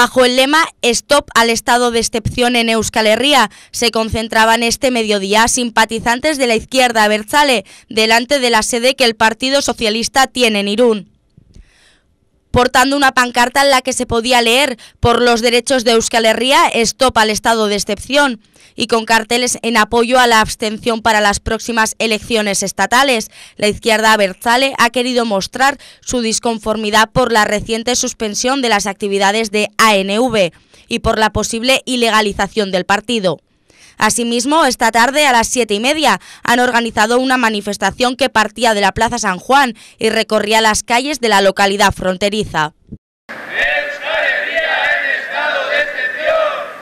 Bajo el lema Stop al estado de excepción en Euskal Herria, se concentraban este mediodía simpatizantes de la izquierda Berzale delante de la sede que el Partido Socialista tiene en Irún portando una pancarta en la que se podía leer por los derechos de Euskal Herria, stop al estado de excepción, y con carteles en apoyo a la abstención para las próximas elecciones estatales. La izquierda Berzale ha querido mostrar su disconformidad por la reciente suspensión de las actividades de ANV y por la posible ilegalización del partido. Asimismo, esta tarde a las siete y media han organizado una manifestación que partía de la Plaza San Juan y recorría las calles de la localidad fronteriza.